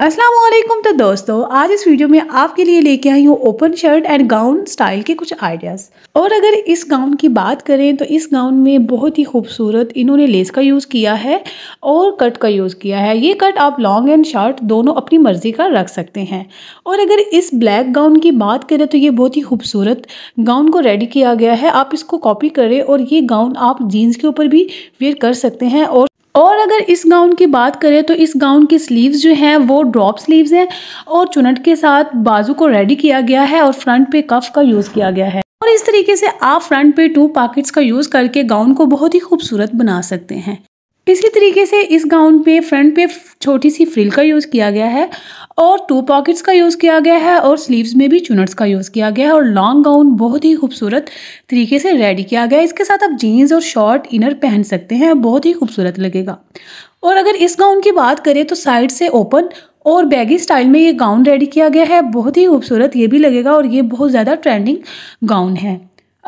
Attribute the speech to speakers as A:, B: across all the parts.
A: असलम तो दोस्तों आज इस वीडियो में आपके लिए लेके आई हूँ open shirt and gown style के कुछ आइडियाज़ और अगर इस गाउन की बात करें तो इस गाउन में बहुत ही खूबसूरत इन्होंने लेस का यूज़ किया है और कट का यूज़ किया है ये कट आप लॉन्ग एंड शॉर्ट दोनों अपनी मर्ज़ी का रख सकते हैं और अगर इस ब्लैक गाउन की बात करें तो ये बहुत ही खूबसूरत गाउन को रेडी किया गया है आप इसको कॉपी करें और ये गाउन आप जीन्स के ऊपर भी वेयर कर सकते हैं और और अगर इस गाउन की बात करें तो इस गाउन की स्लीव्स जो हैं वो ड्रॉप स्लीव्स हैं और चुनट के साथ बाजू को रेडी किया गया है और फ्रंट पे कफ का यूज़ किया गया है और इस तरीके से आप फ्रंट पे टू पॉकेट्स का यूज़ करके गाउन को बहुत ही खूबसूरत बना सकते हैं इसी तरीके से इस गाउन पे फ्रंट पे छोटी सी फ्रिल का यूज़ किया गया है और टू पॉकेट्स का यूज़ किया गया है और स्लीव्स में भी चुनट्स का यूज़ किया गया है और लॉन्ग गाउन बहुत ही खूबसूरत तरीके से रेडी किया गया है इसके साथ आप जीन्स और शॉर्ट इनर पहन सकते हैं बहुत ही खूबसूरत लगेगा और अगर इस गाउन की बात करें तो साइड से ओपन और बैगी स्टाइल में ये गाउन रेडी किया गया है बहुत ही खूबसूरत ये भी लगेगा और ये बहुत ज़्यादा ट्रेंडिंग गाउन है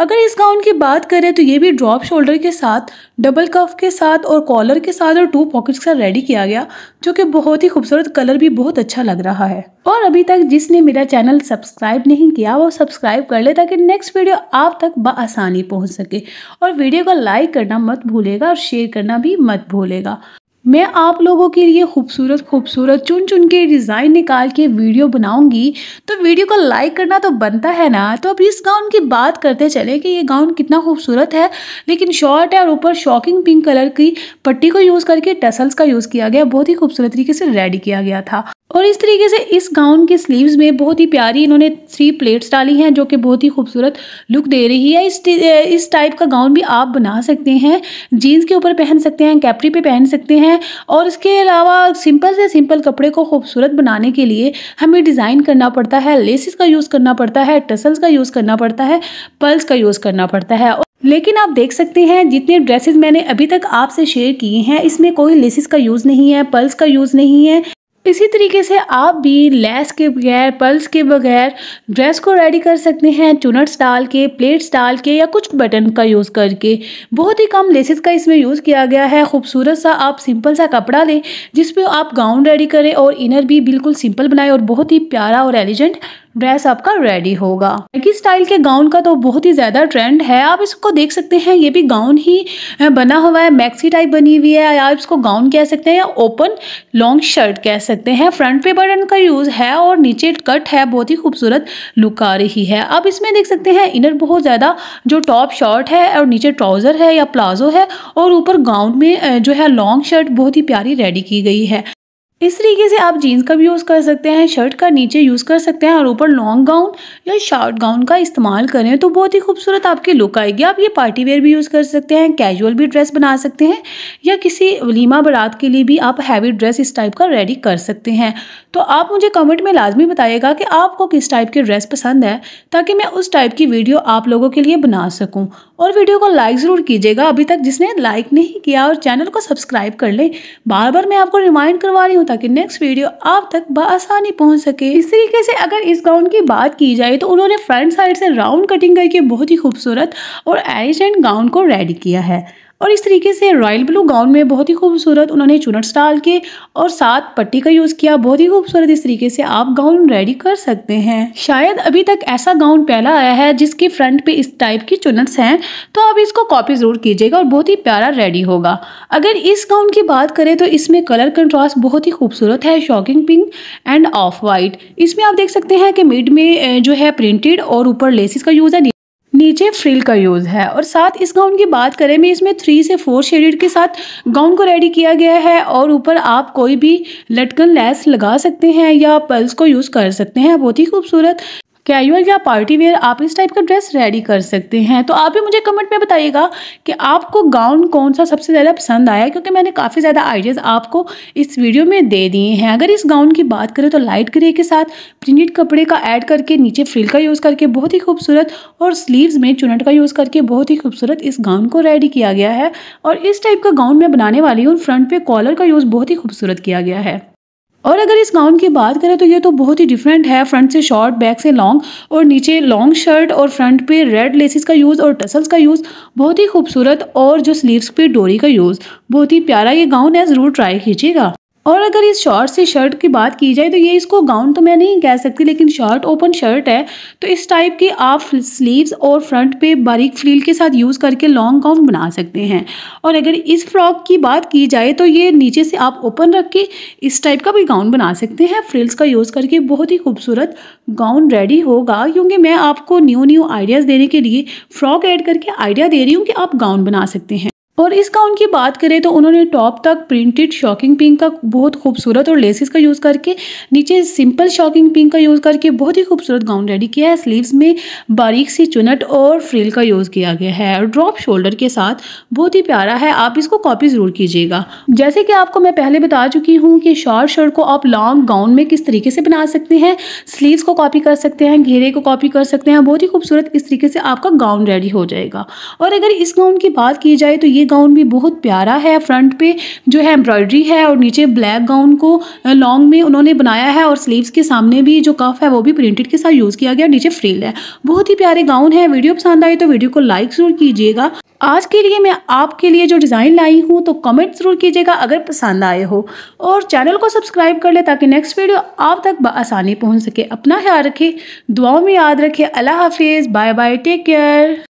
A: अगर इस गाउन की बात करें तो ये भी ड्रॉप शोल्डर के साथ डबल कफ के साथ और कॉलर के साथ और टू पॉकेट्स के साथ रेडी किया गया जो कि बहुत ही खूबसूरत कलर भी बहुत अच्छा लग रहा है और अभी तक जिसने मेरा चैनल सब्सक्राइब नहीं किया वो सब्सक्राइब कर ले ताकि नेक्स्ट वीडियो आप तक बसानी पहुँच सके और वीडियो को लाइक करना मत भूलेगा और शेयर करना भी मत भूलेगा मैं आप लोगों के लिए खूबसूरत खूबसूरत चुन चुन के डिज़ाइन निकाल के वीडियो बनाऊंगी तो वीडियो को लाइक करना तो बनता है ना तो अब इस गाउन की बात करते चले कि ये गाउन कितना खूबसूरत है लेकिन शॉर्ट है और ऊपर शॉकिंग पिंक कलर की पट्टी को यूज़ करके टसल्स का यूज़ किया गया बहुत ही खूबसूरत तरीके से रेडी किया गया था और इस तरीके से इस गाउन के स्लीव्स में बहुत ही प्यारी इन्होंने थ्री प्लेट्स डाली हैं जो कि बहुत ही खूबसूरत लुक दे रही है इस इस टाइप का गाउन भी आप बना सकते हैं जीन्स के ऊपर पहन सकते हैं कैपरी पे पहन सकते हैं हैं और इसके अलावा सिंपल से सिंपल कपड़े को खूबसूरत बनाने के लिए हमें डिज़ाइन करना पड़ता है लेसिस का यूज़ करना पड़ता है टसल्स का यूज़ करना पड़ता है पल्स का यूज़ करना पड़ता है लेकिन आप देख सकते हैं जितने ड्रेसेस मैंने अभी तक आपसे शेयर किए हैं इसमें कोई लेसिस का यूज़ नहीं है पल्स का यूज़ नहीं है इसी तरीके से आप भी लेस के बगैर पल्स के बगैर ड्रेस को रेडी कर सकते हैं चुनट्स डाल के प्लेट्स डाल के या कुछ बटन का यूज़ करके बहुत ही कम लेसेस का इसमें यूज़ किया गया है खूबसूरत सा आप सिंपल सा कपड़ा लें जिस पर आप गाउन रेडी करें और इनर भी बिल्कुल सिंपल बनाए और बहुत ही प्यारा और एलिजेंट ड्रेस आपका रेडी होगा मैगी स्टाइल के गाउन का तो बहुत ही ज़्यादा ट्रेंड है आप इसको देख सकते हैं ये भी गाउन ही बना हुआ है मैक्सी टाइप बनी हुई है आप इसको गाउन कह सकते हैं या ओपन लॉन्ग शर्ट कह सकते हैं फ्रंट पे बटन का यूज़ है और नीचे कट है बहुत ही खूबसूरत लुक आ रही है अब इसमें देख सकते हैं इनर बहुत ज़्यादा जो टॉप शॉर्ट है और नीचे ट्राउज़र है या प्लाजो है और ऊपर गाउन में जो है लॉन्ग शर्ट बहुत ही प्यारी रेडी की गई है इस तरीके से आप जीन्स का भी यूज़ कर सकते हैं शर्ट का नीचे यूज़ कर सकते हैं और ऊपर लॉन्ग गाउन या शॉर्ट गाउन का इस्तेमाल करें तो बहुत ही खूबसूरत आपकी लुक आएगी आप ये पार्टी वेयर भी यूज़ कर सकते हैं कैजुअल भी ड्रेस बना सकते हैं या किसी वलीमा बारात के लिए भी आप हैवी ड्रेस इस टाइप का रेडी कर सकते हैं तो आप मुझे कमेंट में लाजमी बताइएगा कि आपको किस टाइप की ड्रेस पसंद है ताकि मैं उस टाइप की वीडियो आप लोगों के लिए बना सकूँ और वीडियो को लाइक ज़रूर कीजिएगा अभी तक जिसने लाइक नहीं किया और चैनल को सब्सक्राइब कर लें बार बार मैं आपको रिमाइंड करवा रही हूँ ताकि नेक्स्ट वीडियो आप तक बसानी पहुँच सके इस तरीके से अगर इस गाउन की बात की जाए तो उन्होंने फ्रंट साइड से राउंड कटिंग करके बहुत ही खूबसूरत और एलिजेंट गाउन को रेडी किया है और इस तरीके से रॉयल ब्लू गाउन में बहुत ही खूबसूरत उन्होंने चुनट्स डाल के और साथ पट्टी का यूज़ किया बहुत ही खूबसूरत इस तरीके से आप गाउन रेडी कर सकते हैं शायद अभी तक ऐसा गाउन पहला आया है जिसके फ्रंट पे इस टाइप की चुनट्स हैं तो आप इसको कॉपी ज़रूर कीजिएगा और बहुत ही प्यारा रेडी होगा अगर इस गाउन की बात करें तो इसमें कलर कंट्रास्ट बहुत ही खूबसूरत है shocking pink and off white इसमें आप देख सकते हैं कि मिड में जो है प्रिंटेड और ऊपर लेसिस का यूज़ है नीचे फ्रिल का यूज़ है और साथ इस गाउन की बात करें मैं इसमें थ्री से फोर शेडेड के साथ गाउन को रेडी किया गया है और ऊपर आप कोई भी लटकन लैस लगा सकते हैं या पल्स को यूज़ कर सकते हैं बहुत ही खूबसूरत कैजुअल या पार्टी वेयर आप इस टाइप का ड्रेस रेडी कर सकते हैं तो आप भी मुझे कमेंट में बताइएगा कि आपको गाउन कौन सा सबसे ज़्यादा पसंद आया क्योंकि मैंने काफ़ी ज़्यादा आइडियाज़ आपको इस वीडियो में दे दिए हैं अगर इस गाउन की बात करें तो लाइट ग्रे के साथ प्रिंटेड कपड़े का ऐड करके नीचे फ्रिल का यूज़ करके बहुत ही खूबसूरत और स्लीव्स में चुनट का यूज़ करके बहुत ही खूबसूरत इस गाउन को रेडी किया गया है और इस टाइप का गाउन मैं बनाने वाली हूँ फ्रंट पे कॉलर का यूज़ बहुत ही खूबसूरत किया गया है और अगर इस गाउन की बात करें तो ये तो बहुत ही डिफरेंट है फ्रंट से शॉर्ट बैक से लॉन्ग और नीचे लॉन्ग शर्ट और फ्रंट पे रेड लेसिस का यूज़ और टसल्स का यूज़ बहुत ही खूबसूरत और जो स्लीव्स पे डोरी का यूज़ बहुत ही प्यारा ये गाउन है ज़रूर ट्राई कीजिएगा और अगर इस शॉर्ट से शर्ट की बात की जाए तो ये इसको गाउन तो मैं नहीं कह सकती लेकिन शर्ट ओपन शर्ट है तो इस टाइप की आप स्लीव्स और फ्रंट पे बारीक फ्रील के साथ यूज़ करके लॉन्ग गाउन बना सकते हैं और अगर इस फ्रॉक की बात की जाए तो ये नीचे से आप ओपन रख के इस टाइप का भी गाउन बना सकते हैं फ्रिल्स का यूज़ करके बहुत ही खूबसूरत गाउन रेडी होगा क्योंकि मैं आपको न्यू न्यू आइडियाज़ देने के लिए फ्रॉक ऐड करके आइडिया दे रही हूँ कि आप गाउन बना सकते हैं और इस गाउन की बात करें तो उन्होंने टॉप तक प्रिंटेड शॉकिंग पिंक का बहुत खूबसूरत और लेसिस का यूज़ करके नीचे सिंपल शॉकिंग पिंक का यूज़ करके बहुत ही खूबसूरत गाउन रेडी किया है स्लीव्स में बारीक सी चुनट और फ्रिल का यूज़ किया गया है और ड्रॉप शोल्डर के साथ बहुत ही प्यारा है आप इसको कॉपी ज़रूर कीजिएगा जैसे कि आपको मैं पहले बता चुकी हूँ कि शॉर्ट शर्ट को आप लॉन्ग गाउन में किस तरीके से बना सकते हैं स्लीवस को कॉपी कर सकते हैं घेरे को कॉपी कर सकते हैं बहुत ही खूबसूरत इस तरीके से आपका गाउन रेडी हो जाएगा और अगर इस गाउन की बात की जाए तो ये गाउन भी बहुत प्यारा है फ्रंट पे जो है एम्ब्रॉयडरी है और नीचे ब्लैक गाउन को लॉन्ग में उन्होंने बनाया है और स्लीव्स के सामने भी जो कफ है वो भी प्रिंटेड के साथ यूज़ किया गया नीचे फ्रील है बहुत ही प्यारे गाउन है वीडियो पसंद आई तो वीडियो को लाइक ज़रूर कीजिएगा आज के लिए मैं आपके लिए जो डिज़ाइन लाई हूँ तो कमेंट ज़रूर कीजिएगा अगर पसंद आए हो और चैनल को सब्सक्राइब कर ले ताकि नेक्स्ट वीडियो आप तक आसानी पहुँच सके अपना ख्याल रखें दुआओं में याद रखें अल्लाह हाफिज़ बाय बाय टेक केयर